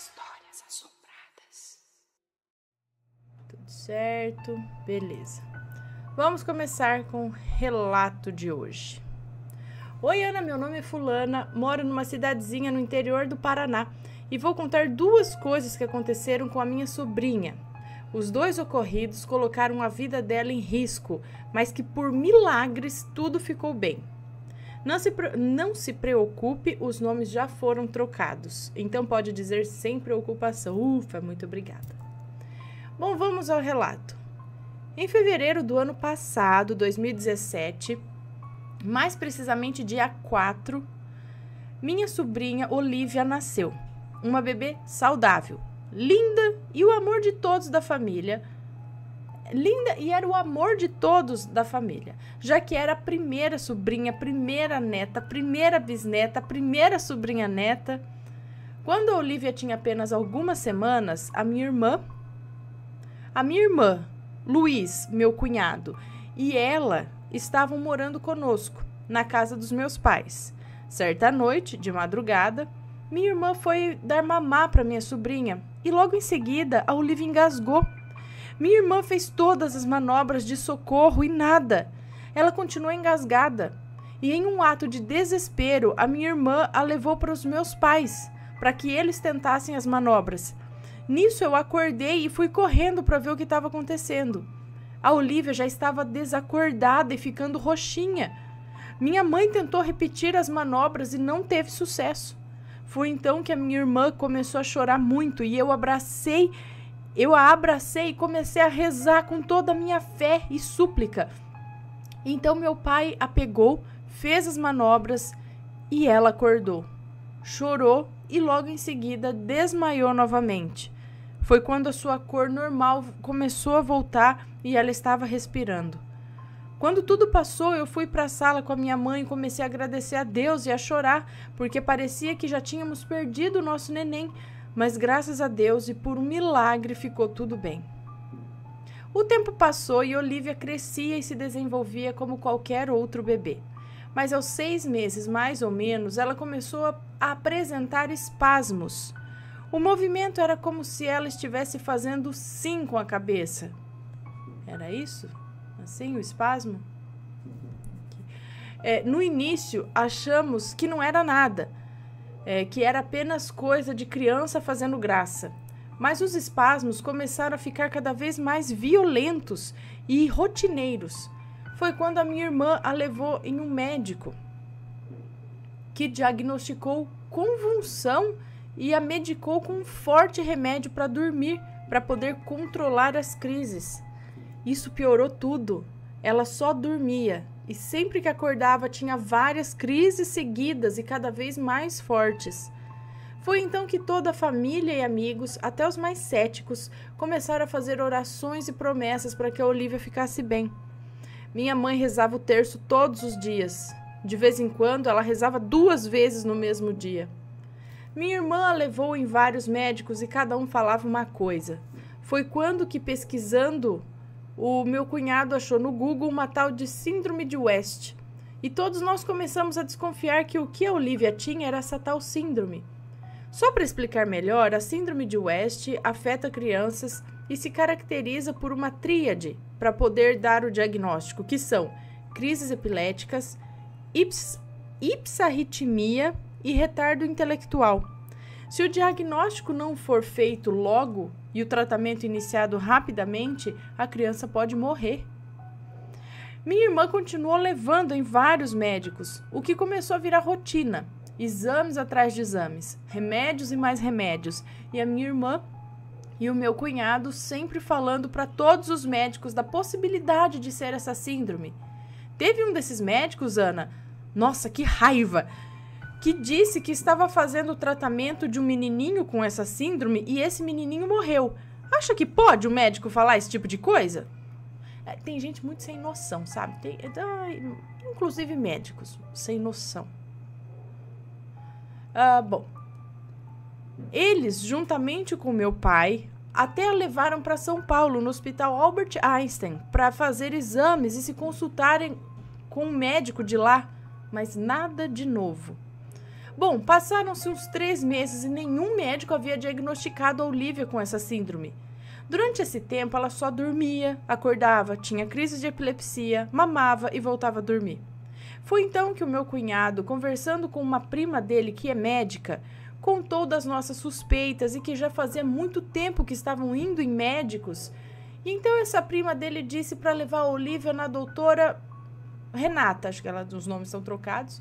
Histórias assombradas. Tudo certo, beleza. Vamos começar com o relato de hoje. Oi, Ana, meu nome é Fulana, moro numa cidadezinha no interior do Paraná e vou contar duas coisas que aconteceram com a minha sobrinha. Os dois ocorridos colocaram a vida dela em risco, mas que por milagres tudo ficou bem. Não se, não se preocupe, os nomes já foram trocados. Então pode dizer sem preocupação. Ufa, muito obrigada. Bom, vamos ao relato. Em fevereiro do ano passado, 2017, mais precisamente dia 4, minha sobrinha Olivia nasceu. Uma bebê saudável, linda e o amor de todos da família linda e era o amor de todos da família, já que era a primeira sobrinha, primeira neta, primeira bisneta, primeira sobrinha neta. Quando a Olivia tinha apenas algumas semanas, a minha irmã, a minha irmã, Luiz, meu cunhado, e ela estavam morando conosco na casa dos meus pais. Certa noite, de madrugada, minha irmã foi dar mamá para minha sobrinha e logo em seguida a Olivia engasgou minha irmã fez todas as manobras de socorro e nada. Ela continuou engasgada. E em um ato de desespero, a minha irmã a levou para os meus pais, para que eles tentassem as manobras. Nisso eu acordei e fui correndo para ver o que estava acontecendo. A Olivia já estava desacordada e ficando roxinha. Minha mãe tentou repetir as manobras e não teve sucesso. Foi então que a minha irmã começou a chorar muito e eu abracei eu a abracei e comecei a rezar com toda a minha fé e súplica. Então meu pai a pegou, fez as manobras e ela acordou. Chorou e logo em seguida desmaiou novamente. Foi quando a sua cor normal começou a voltar e ela estava respirando. Quando tudo passou, eu fui para a sala com a minha mãe e comecei a agradecer a Deus e a chorar, porque parecia que já tínhamos perdido o nosso neném, mas graças a Deus e por um milagre ficou tudo bem. O tempo passou e Olivia crescia e se desenvolvia como qualquer outro bebê. Mas aos seis meses, mais ou menos, ela começou a apresentar espasmos. O movimento era como se ela estivesse fazendo sim com a cabeça. Era isso? Assim, o espasmo? É, no início, achamos que não era nada, é, que era apenas coisa de criança fazendo graça. Mas os espasmos começaram a ficar cada vez mais violentos e rotineiros. Foi quando a minha irmã a levou em um médico que diagnosticou convulsão e a medicou com um forte remédio para dormir, para poder controlar as crises. Isso piorou tudo. Ela só dormia, e sempre que acordava tinha várias crises seguidas e cada vez mais fortes. Foi então que toda a família e amigos, até os mais céticos, começaram a fazer orações e promessas para que a Olivia ficasse bem. Minha mãe rezava o terço todos os dias. De vez em quando, ela rezava duas vezes no mesmo dia. Minha irmã a levou em vários médicos e cada um falava uma coisa. Foi quando que pesquisando o meu cunhado achou no Google uma tal de Síndrome de West. E todos nós começamos a desconfiar que o que a Olivia tinha era essa tal síndrome. Só para explicar melhor, a Síndrome de West afeta crianças e se caracteriza por uma tríade para poder dar o diagnóstico, que são crises epiléticas, hips, hipsarritmia e retardo intelectual. Se o diagnóstico não for feito logo e o tratamento iniciado rapidamente, a criança pode morrer. Minha irmã continuou levando em vários médicos, o que começou a virar rotina. Exames atrás de exames, remédios e mais remédios. E a minha irmã e o meu cunhado sempre falando para todos os médicos da possibilidade de ser essa síndrome. Teve um desses médicos, Ana. Nossa, que raiva! que disse que estava fazendo o tratamento de um menininho com essa síndrome e esse menininho morreu. Acha que pode o médico falar esse tipo de coisa? É, tem gente muito sem noção, sabe? Tem, é, inclusive médicos, sem noção. Ah, bom, eles, juntamente com meu pai, até a levaram para São Paulo, no Hospital Albert Einstein, para fazer exames e se consultarem com um médico de lá, mas nada de novo. Bom, passaram-se uns três meses e nenhum médico havia diagnosticado a Olivia com essa síndrome. Durante esse tempo, ela só dormia, acordava, tinha crises de epilepsia, mamava e voltava a dormir. Foi então que o meu cunhado, conversando com uma prima dele que é médica, contou das nossas suspeitas e que já fazia muito tempo que estavam indo em médicos. E então essa prima dele disse para levar a Olivia na doutora Renata, acho que ela, os nomes são trocados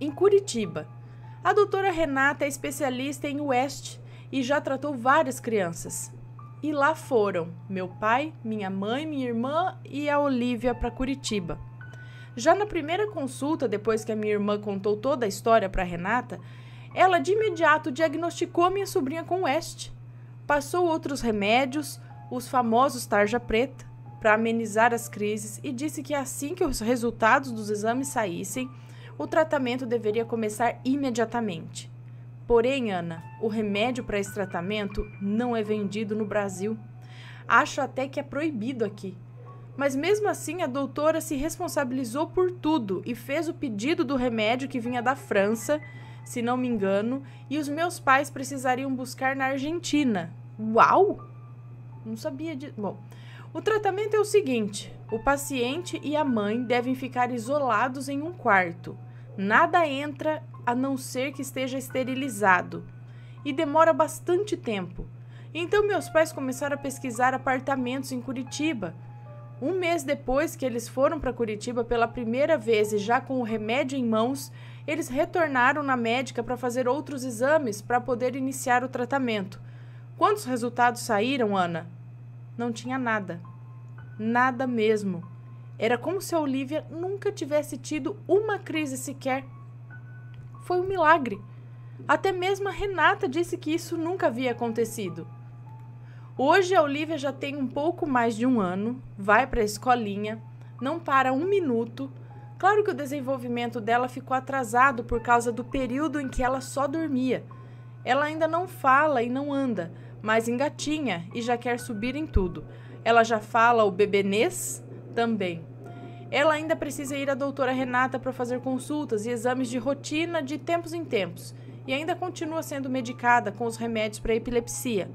em Curitiba. A doutora Renata é especialista em West e já tratou várias crianças. E lá foram meu pai, minha mãe, minha irmã e a Olivia para Curitiba. Já na primeira consulta, depois que a minha irmã contou toda a história para Renata, ela de imediato diagnosticou minha sobrinha com West. Passou outros remédios, os famosos tarja preta, para amenizar as crises e disse que assim que os resultados dos exames saíssem, o tratamento deveria começar imediatamente. Porém, Ana, o remédio para esse tratamento não é vendido no Brasil. Acho até que é proibido aqui. Mas mesmo assim, a doutora se responsabilizou por tudo e fez o pedido do remédio que vinha da França, se não me engano, e os meus pais precisariam buscar na Argentina. Uau! Não sabia de. Bom, o tratamento é o seguinte: o paciente e a mãe devem ficar isolados em um quarto. Nada entra a não ser que esteja esterilizado e demora bastante tempo. Então meus pais começaram a pesquisar apartamentos em Curitiba. Um mês depois que eles foram para Curitiba pela primeira vez e já com o remédio em mãos, eles retornaram na médica para fazer outros exames para poder iniciar o tratamento. Quantos resultados saíram, Ana? Não tinha nada. Nada mesmo. Era como se a Olivia nunca tivesse tido uma crise sequer. Foi um milagre. Até mesmo a Renata disse que isso nunca havia acontecido. Hoje a Olivia já tem um pouco mais de um ano, vai para a escolinha, não para um minuto. Claro que o desenvolvimento dela ficou atrasado por causa do período em que ela só dormia. Ela ainda não fala e não anda, mas engatinha e já quer subir em tudo. Ela já fala o bebenês, também. Ela ainda precisa ir à doutora Renata para fazer consultas e exames de rotina de tempos em tempos e ainda continua sendo medicada com os remédios para epilepsia,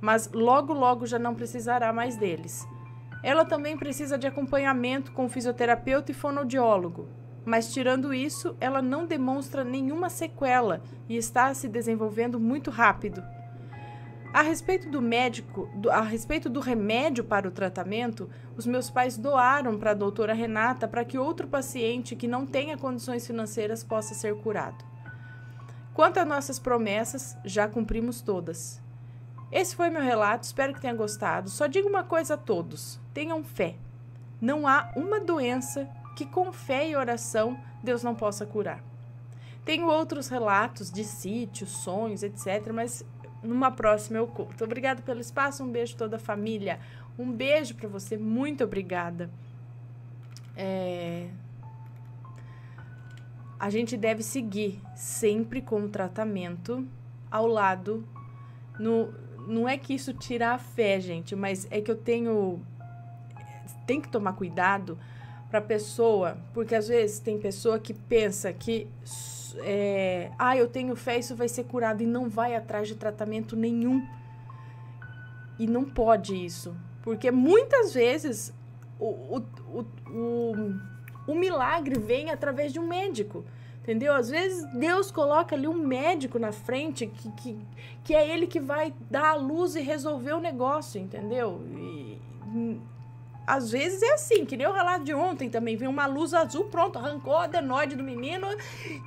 mas logo logo já não precisará mais deles. Ela também precisa de acompanhamento com fisioterapeuta e fonoaudiólogo, mas tirando isso, ela não demonstra nenhuma sequela e está se desenvolvendo muito rápido. A respeito do médico, do, a respeito do remédio para o tratamento, os meus pais doaram para a doutora Renata para que outro paciente que não tenha condições financeiras possa ser curado. Quanto às nossas promessas, já cumprimos todas. Esse foi meu relato, espero que tenha gostado. Só digo uma coisa a todos: tenham fé. Não há uma doença que com fé e oração Deus não possa curar. Tenho outros relatos de sítios, sonhos, etc., mas numa próxima eu conto. Obrigada pelo espaço, um beijo toda a família. Um beijo para você, muito obrigada. É... A gente deve seguir sempre com o tratamento ao lado. No... Não é que isso tira a fé, gente, mas é que eu tenho. Tem que tomar cuidado para pessoa, porque às vezes tem pessoa que pensa que é, ah, eu tenho fé, isso vai ser curado e não vai atrás de tratamento nenhum. E não pode isso, porque muitas vezes o, o, o, o milagre vem através de um médico. Entendeu? Às vezes Deus coloca ali um médico na frente que, que, que é ele que vai dar a luz e resolver o negócio, entendeu? E, às vezes é assim, que nem o relato de ontem também. Veio uma luz azul, pronto, arrancou a adenoide do menino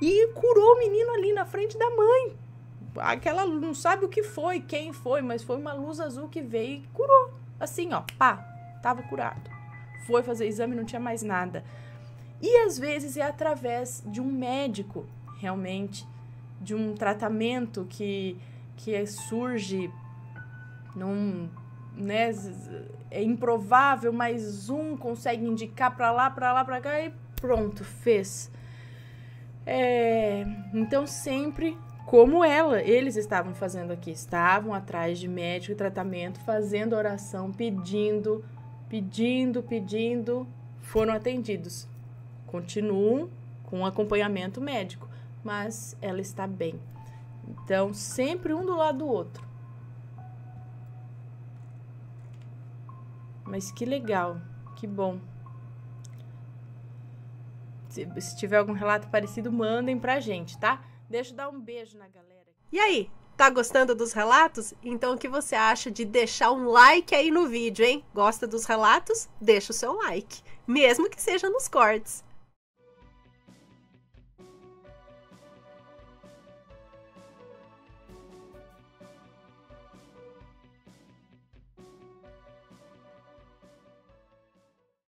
e curou o menino ali na frente da mãe. Aquela não sabe o que foi, quem foi, mas foi uma luz azul que veio e curou. Assim, ó, pá, tava curado. Foi fazer exame, não tinha mais nada. E às vezes é através de um médico, realmente, de um tratamento que, que surge num né, é improvável, mas um consegue indicar para lá, para lá, para cá e pronto, fez. É, então sempre como ela, eles estavam fazendo aqui, estavam atrás de médico e tratamento, fazendo oração, pedindo, pedindo, pedindo, foram atendidos. Continuam com acompanhamento médico, mas ela está bem. Então, sempre um do lado do outro. Mas que legal, que bom. Se, se tiver algum relato parecido, mandem pra gente, tá? Deixa eu dar um beijo na galera. E aí, tá gostando dos relatos? Então o que você acha de deixar um like aí no vídeo, hein? Gosta dos relatos? Deixa o seu like, mesmo que seja nos cortes.